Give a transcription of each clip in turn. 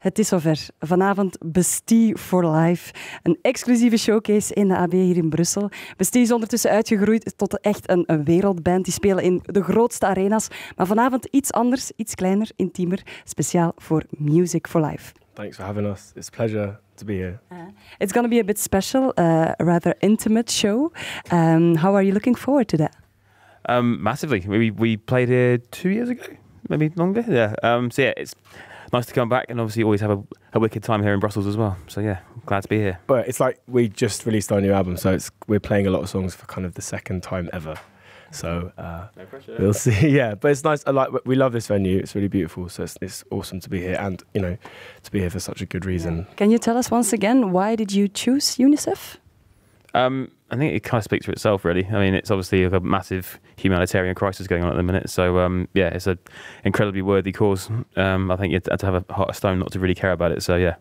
Het is zover. Vanavond Bestie for Life. Een exclusieve showcase in de AB hier in Brussel. Bestie is ondertussen uitgegroeid tot echt een, een, wereldband. Die spelen in de grootste arena's. Maar vanavond iets anders, iets kleiner, intiemer. Speciaal voor Music for Life. Thanks for having us. It's a pleasure to be here. Ah. it's going to be a bit special, uh, a rather intimate show. Um, how are you looking forward to that? Um, massively. We, we played here two years ago, maybe longer. Yeah. Um, so yeah, it's... nice to come back, and obviously always have a, a wicked time here in Brussels as well. So yeah, glad to be here. But it's like we just released our new album, so it's we're playing a lot of songs for kind of the second time ever. So uh, no pressure, we'll see. yeah, but it's nice. I like. We love this venue. It's really beautiful. So it's, it's awesome to be here, and you know, to be here for such a good reason. Can you tell us once again why did you choose UNICEF? Um, I think it kind of speaks for itself, really. I mean, it's obviously a massive humanitarian crisis going on at the minute. So, um, yeah, it's an incredibly worthy cause. Um, I think you'd have to have a heart of stone not to really care about it. So, yeah.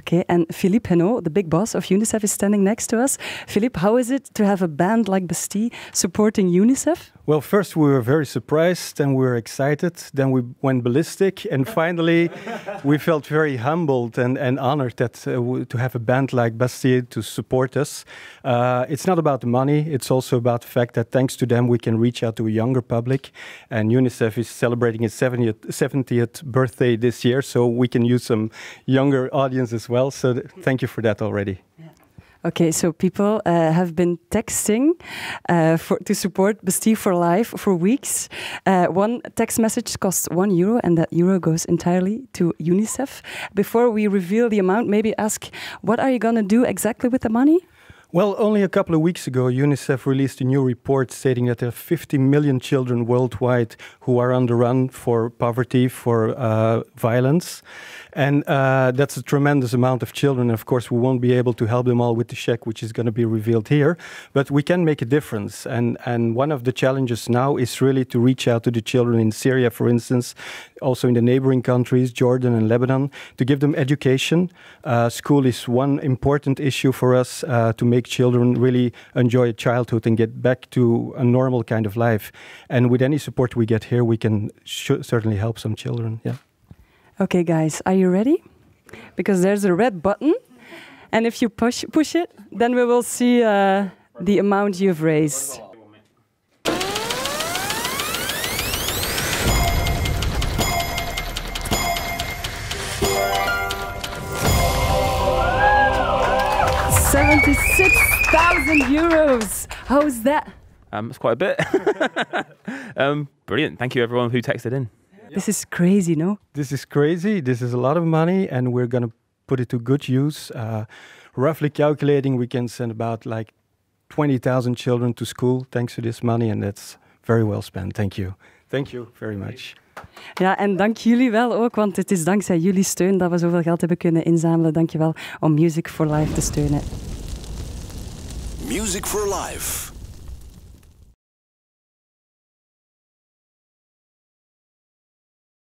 Okay, and Philippe Henault, the big boss of UNICEF, is standing next to us. Philippe, how is it to have a band like Bastille supporting UNICEF? Well, first we were very surprised and we were excited. Then we went ballistic. And finally, we felt very humbled and, and honored that, uh, to have a band like Bastille to support us. Uh, it's not about the money, it's also about the fact that thanks to them we can reach out to a younger public. And UNICEF is celebrating its 70th, 70th birthday this year, so we can use some younger audiences as well. So thank you for that already. Yeah. Okay, so people uh, have been texting uh, for, to support Bastille for Life for weeks. Uh, one text message costs one euro, and that euro goes entirely to UNICEF. Before we reveal the amount, maybe ask what are you going to do exactly with the money? Well, only a couple of weeks ago, UNICEF released a new report stating that there are 50 million children worldwide who are on the run for poverty, for uh, violence. And uh, that's a tremendous amount of children. Of course, we won't be able to help them all with the check, which is going to be revealed here. But we can make a difference. And, and one of the challenges now is really to reach out to the children in Syria, for instance, also in the neighboring countries, Jordan and Lebanon, to give them education. Uh, school is one important issue for us uh, to make make children really enjoy childhood and get back to a normal kind of life. And with any support we get here, we can certainly help some children. Yeah. Okay, guys, are you ready? Because there's a red button, and if you push push it, then we will see uh, the amount you've raised. 76,000 euros. How's that? Um, that's quite a bit. um, brilliant. Thank you, everyone who texted in. This is crazy, no? This is crazy. This is a lot of money, and we're going to put it to good use. Uh, roughly calculating, we can send about like 20,000 children to school thanks to this money, and that's very well spent. Thank you. Thank you very much. Ja, en dank jullie wel ook, want het is dankzij jullie steun dat we zoveel geld hebben kunnen inzamelen. Dankjewel om Music for Life te steunen. Music for Life.